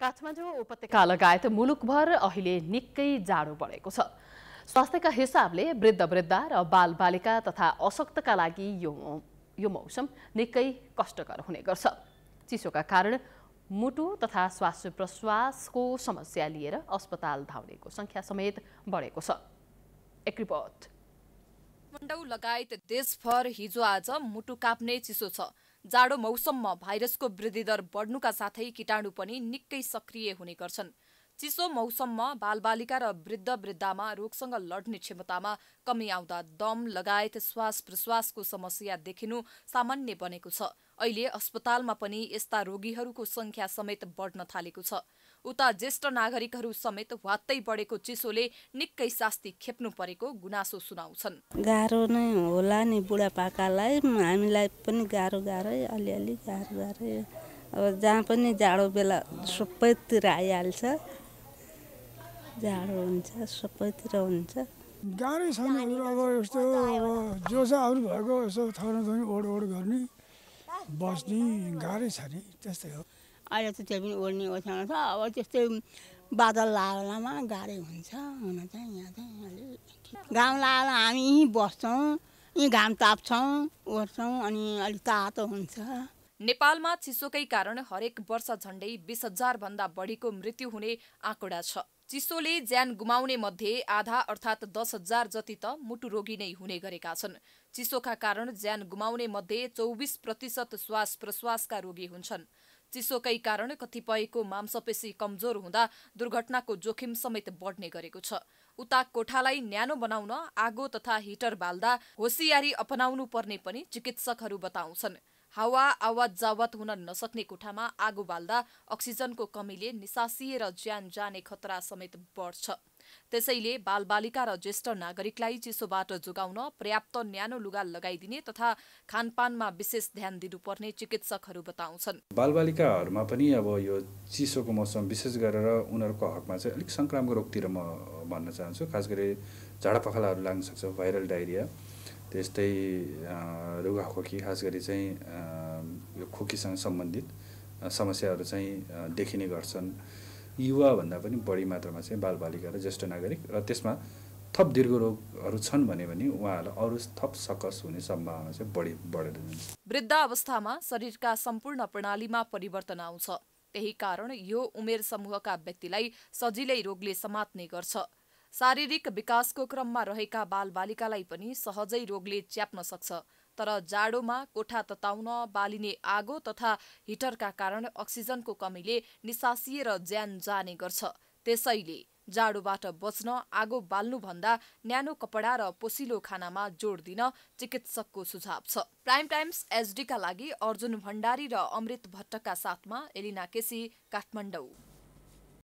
काठमाडौँ उपत्यका लगायत मुलुकभर अहिले निकै जाडो बढेको छ स्वास्थ्यका हिसाबले वृद्ध वृद्ध र बालबालिका तथा अशक्तका लागि यो यो मौसम निकै कष्टकर हुने गर्छ चिसोका कारण मुटु तथा श्वास प्रश्वासको समस्या लिएर अस्पताल धाउनेको सङ्ख्या समेत बढेको छ एक रिपोर्ट लगायत देशभर हिजो आज मुटु काप्ने चिसो छ जाडो मौसममा भाइरसको वृद्धिदर बढ्नुका साथै किटाणु पनि निकै सक्रिय हुने गर्छन् चिसो मौसममा बालबालिका र वृद्ध वृद्धामा रोगसँग लड्ने क्षमतामा कमी आउँदा दम लगायत श्वास प्रश्वासको समस्या देखिनु सामान्य बनेको छ अहिले अस्पतालमा पनि यस्ता रोगीहरूको सङ्ख्या समेत बढ्न थालेको छ उता ज्येष्ठ नागरिकहरू समेत वात्तै बढेको चिसोले निकै शास्ति खेप्नु परेको गुनासो सुनाउँछन् गाह्रो नै होला नि बुढापाकालाई हामीलाई पनि गाह्रो गाह्रै अलिअलि गाह्रो गाह्रै अब जहाँ पनि जाडो बेला सबैतिर आइहाल्छ जाडो हुन्छ सबैतिर हुन्छ गाह्रै छ नि अब यस्तो जो छ अरू भएको यसो थर्नु ओड ओड गर्ने बस्ने गाह्रै छ नि त्यस्तै हो अहिले त त्यो पनि ओर्ने ओछ्याउनु छ अब त्यस्तै बादल लालामा गाह्रो हुन्छ हुन चाहिँ यहाँ चाहिँ अलिक घाम लाएर हामी यहीँ बस्छौँ यहीँ घाम ताप्छौँ ओर्छौँ अनि अलिक तातो हुन्छ नेपालमा चिसोकै कारण हरेक वर्ष झन्डै बिस हजारभन्दा बढीको मृत्यु हुने आँकडा छ चिसोले ज्यान गुमाउने मध्ये आधा अर्थात् दस हजार जति त मुटु रोगी नै हुने गरेका छन् चिसोका कारण ज्यान गुमाउने मध्ये चौबिस प्रतिशत श्वास प्रश्वासका रोगी हुन्छन् चिसोकै कारण कतिपयको मांसपेशी कमजोर हुँदा दुर्घटनाको जोखिम समेत बढ्ने गरेको छ उता कोठालाई न्यानो बनाउन आगो तथा हिटर बाल्दा होसियारी अपनाउनु पर्ने पनि चिकित्सकहरू बताउँछन् हावा आवाज जावत हुन नसक्ने कोठामा आगो बाल्दा अक्सिजनको कमीले निसासिएर ज्यान जाने खतरा समेत बढ्छ त्यसैले बालबालिका र ज्येष्ठ नागरिकलाई चिसोबाट जोगाउन पर्याप्त न्यानो लुगा लगाइदिने तथा खानपानमा विशेष ध्यान दिनुपर्ने चिकित्सकहरू बताउँछन् बालबालिकाहरूमा पनि अब यो चिसोको मौसम विशेष गरेर उनीहरूको हकमा चाहिँ अलिक सङ्क्रामक रोगतिर म भन्न चाहन्छु खास गरी झाडा पखालाहरू लाग्न सक्छ भाइरल डायरिया त्यस्तै रुघाखोकी खास गरी चाहिँ यो खोकीसँग सम्बन्धित समस्याहरू चाहिँ देखिने गर्छन् युवाभन्दा पनि बढी मात्रामा चाहिँ बालबालिका र ज्येष्ठ नागरिक र त्यसमा थप दीर्घ रोगहरू छन् भने पनि उहाँहरूलाई अरू थप सकस हुने सम्भावना चाहिँ बढी बढेर जान्छ वृद्ध अवस्थामा शरीरका सम्पूर्ण प्रणालीमा परिवर्तन आउँछ त्यही कारण यो उमेर समूहका व्यक्तिलाई सजिलै रोगले समात्ने गर्छ शारीरिक विकासको क्रममा रहेका बालबालिकालाई पनि सहजै रोगले च्याप्न सक्छ तर जाडोमा कोठा तताउन बालिने आगो तथा हिटरका कारण अक्सिजनको कमीले निसासिएर ज्यान जाने गर्छ त्यसैले जाडोबाट बच्न आगो बाल्नुभन्दा न्यानो कपडा र पोसिलो खानामा जोड दिन चिकित्सकको सुझाव छ प्राइम टाइम्स एचडीका लागि अर्जुन भण्डारी र अमृत भट्टका साथमा एलिना केसी काठमाडौँ